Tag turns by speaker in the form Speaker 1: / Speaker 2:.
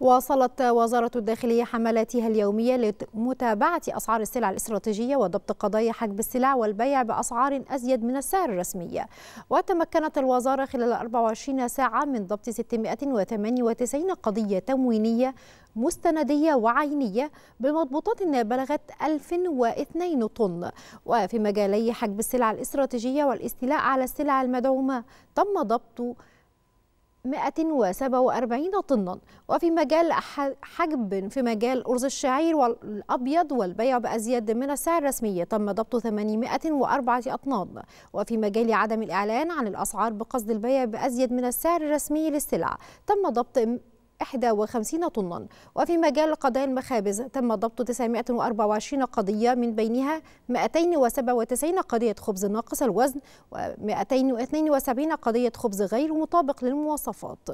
Speaker 1: واصلت وزارة الداخلية حملاتها اليومية لمتابعة أسعار السلع الاستراتيجية وضبط قضايا حجب السلع والبيع بأسعار أزيد من السعر الرسمي وتمكنت الوزارة خلال 24 ساعة من ضبط 698 قضية تموينية مستندية وعينية بمضبوطات بلغت 1002 طن وفي مجالي حجب السلع الاستراتيجية والاستيلاء على السلع المدعومة تم ضبط 147 طنا وفي مجال حجب في مجال أرز الشعير والأبيض والبيع بأزيد من السعر الرسمي تم ضبط 804 أطنان وفي مجال عدم الإعلان عن الأسعار بقصد البيع بأزيد من السعر الرسمي للسلع تم ضبط 51 طنا وفي مجال قضايا المخابز تم ضبط 924 قضية من بينها 297 قضية خبز ناقص الوزن و 272 قضية خبز غير مطابق للمواصفات